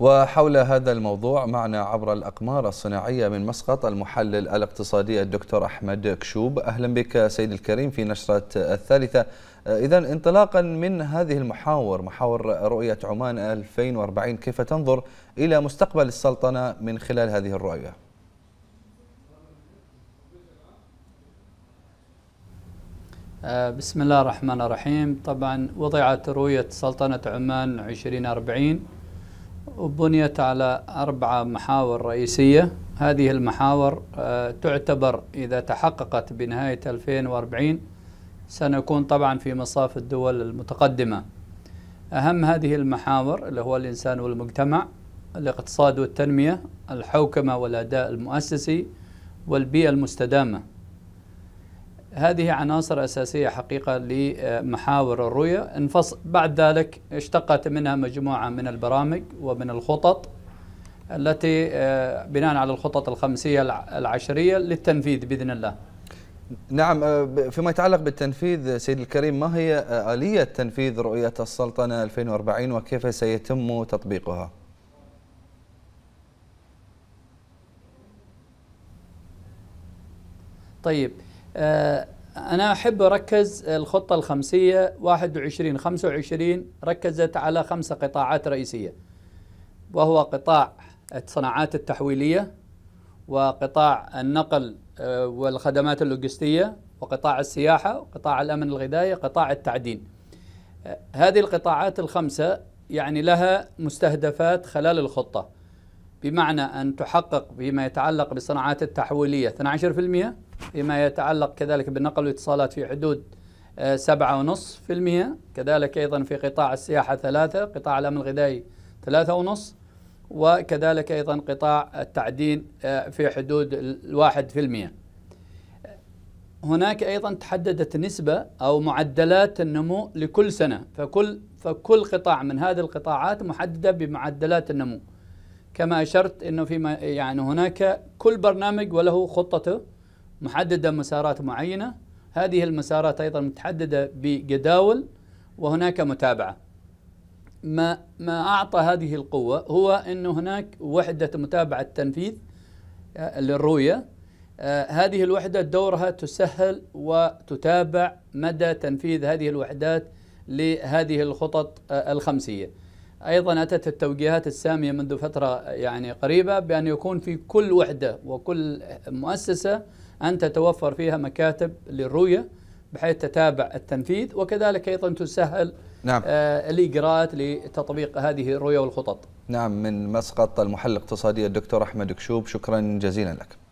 وحول هذا الموضوع معنا عبر الأقمار الصناعية من مسقط المحلل الاقتصادي الدكتور أحمد كشوب أهلا بك سيد الكريم في نشرة الثالثة إذا انطلاقا من هذه المحاور محاور رؤية عمان 2040 كيف تنظر إلى مستقبل السلطنة من خلال هذه الرؤية؟ آه، بسم الله الرحمن الرحيم طبعا وضعت رؤية سلطنة عمان 2040 وبنيت على أربعة محاور رئيسية هذه المحاور آه، تعتبر إذا تحققت بنهاية 2040 سنكون طبعا في مصاف الدول المتقدمة أهم هذه المحاور اللي هو الإنسان والمجتمع الاقتصاد والتنمية الحوكمة والأداء المؤسسي والبيئة المستدامة هذه عناصر أساسية حقيقة لمحاور الرؤية بعد ذلك اشتقت منها مجموعة من البرامج ومن الخطط التي آه، بناء على الخطط الخمسية العشرية للتنفيذ بإذن الله نعم آه، فيما يتعلق بالتنفيذ سيد الكريم ما هي آه، آلية تنفيذ رؤية السلطنة 2040 وكيف سيتم تطبيقها؟ طيب آه، أنا أحب أركز الخطة الخمسية 21 25 ركزت على خمسة قطاعات رئيسية وهو قطاع الصناعات التحويلية وقطاع النقل آه، والخدمات اللوجستية وقطاع السياحة وقطاع الأمن الغذائي وقطاع التعدين آه، هذه القطاعات الخمسة يعني لها مستهدفات خلال الخطة بمعنى أن تحقق فيما يتعلق بالصناعات التحويلية 12% فيما يتعلق كذلك بالنقل والاتصالات في حدود آه، سبعة ونصف في المئة كذلك أيضا في قطاع السياحة ثلاثة قطاع الأمن الغذائي ثلاثة ونصف وكذلك أيضا قطاع التعدين آه، في حدود الواحد في المئة هناك أيضا تحددت نسبة أو معدلات النمو لكل سنة فكل, فكل قطاع من هذه القطاعات محددة بمعدلات النمو كما أشرت أنه فيما يعني هناك كل برنامج وله خطته محددة مسارات معينة هذه المسارات أيضا متحددة بجداول وهناك متابعة ما ما أعطى هذه القوة هو أن هناك وحدة متابعة تنفيذ آه، للرؤية آه، هذه الوحدة دورها تسهل وتتابع مدى تنفيذ هذه الوحدات لهذه الخطط آه، الخمسية أيضا أتت التوجيهات السامية منذ فترة يعني قريبة بأن يكون في كل وحدة وكل مؤسسة أن تتوفر فيها مكاتب للرؤية بحيث تتابع التنفيذ وكذلك أيضا تسهل نعم. آه الإجراءات لتطبيق هذه الرؤية والخطط نعم من مسقط المحلل الاقتصادي الدكتور أحمد كشوب شكرا جزيلا لك